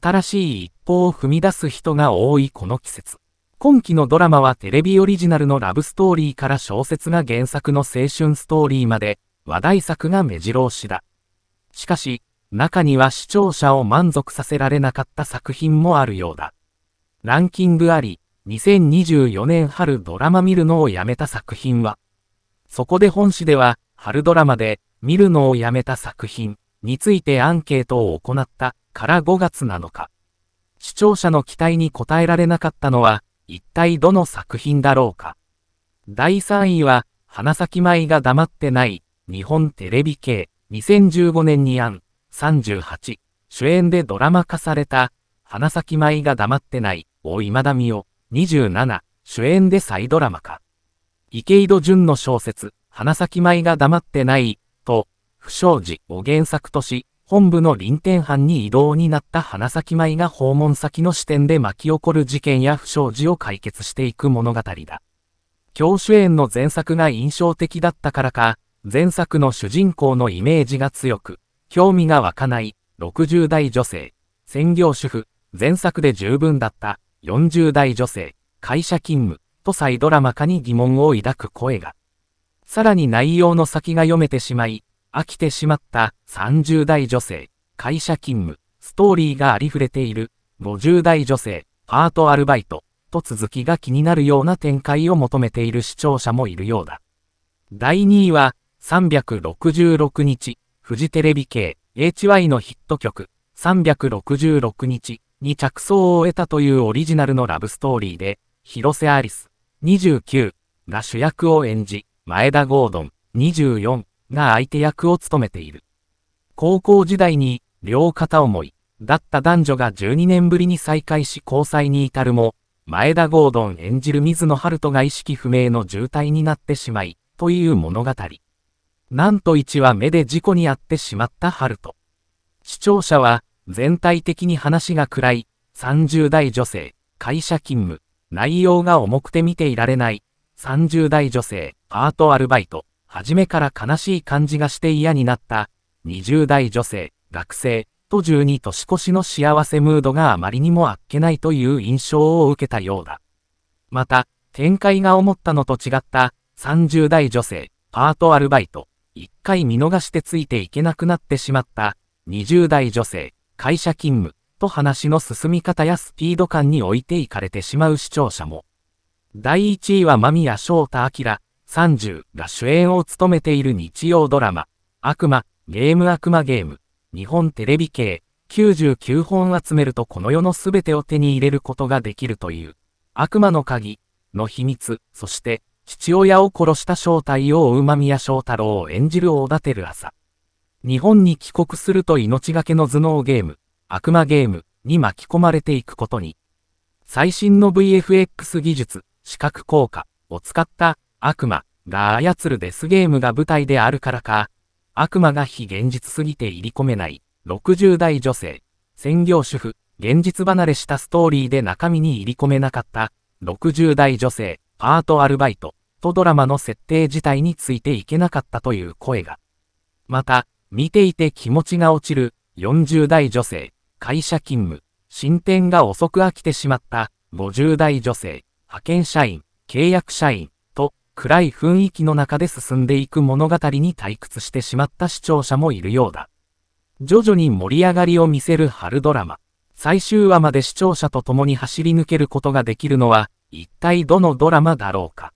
新しい一歩を踏み出す人が多いこの季節。今期のドラマはテレビオリジナルのラブストーリーから小説が原作の青春ストーリーまで、話題作が目白押しだ。しかし、中には視聴者を満足させられなかった作品もあるようだ。ランキングあり、2024年春ドラマ見るのをやめた作品は、そこで本誌では、春ドラマで見るのをやめた作品についてアンケートを行った。から5月7日。視聴者の期待に応えられなかったのは、一体どの作品だろうか。第3位は、花咲舞が黙ってない、日本テレビ系、2015年にアン、38、主演でドラマ化された、花咲舞が黙ってない、を今田美代、27、主演で再ドラマ化。池井戸潤の小説、花咲舞が黙ってない、と、不祥事を原作とし、本部の臨天班に異動になった花咲舞が訪問先の視点で巻き起こる事件や不祥事を解決していく物語だ。教主演の前作が印象的だったからか、前作の主人公のイメージが強く、興味が湧かない60代女性、専業主婦、前作で十分だった40代女性、会社勤務、と再ドラマ化に疑問を抱く声が。さらに内容の先が読めてしまい、飽きてしまった30代女性、会社勤務、ストーリーがありふれている50代女性、パートアルバイト、と続きが気になるような展開を求めている視聴者もいるようだ。第2位は、366日、フジテレビ系 HY のヒット曲、366日に着想を得たというオリジナルのラブストーリーで、広瀬アリス、29が主役を演じ、前田ゴードン、24が相手役を務めている。高校時代に、両片思い、だった男女が12年ぶりに再会し交際に至るも、前田ゴードン演じる水野春人が意識不明の重体になってしまい、という物語。なんと1話目で事故に遭ってしまった春人。視聴者は、全体的に話が暗い、30代女性、会社勤務、内容が重くて見ていられない、30代女性、パートアルバイト、初めから悲しい感じがして嫌になった、20代女性、学生、途中に年越しの幸せムードがあまりにもあっけないという印象を受けたようだ。また、展開が思ったのと違った、30代女性、パートアルバイト、一回見逃してついていけなくなってしまった、20代女性、会社勤務、と話の進み方やスピード感に置いていかれてしまう視聴者も。第1位は間宮翔太明、30が主演を務めている日曜ドラマ、悪魔、ゲーム悪魔ゲーム、日本テレビ系、99本集めるとこの世の全てを手に入れることができるという、悪魔の鍵の秘密、そして、父親を殺した正体を追う間宮祥太郎を演じる大立てる朝。日本に帰国すると命がけの頭脳ゲーム、悪魔ゲームに巻き込まれていくことに、最新の VFX 技術、視覚効果を使った悪魔が操るデスゲームが舞台であるからか、悪魔が非現実すぎて入り込めない、60代女性、専業主婦、現実離れしたストーリーで中身に入り込めなかった、60代女性、パートアルバイト、とドラマの設定自体についていけなかったという声が。また、見ていて気持ちが落ちる、40代女性、会社勤務、進展が遅く飽きてしまった、50代女性、派遣社員、契約社員、暗い雰囲気の中で進んでいく物語に退屈してしまった視聴者もいるようだ。徐々に盛り上がりを見せる春ドラマ。最終話まで視聴者と共に走り抜けることができるのは、一体どのドラマだろうか。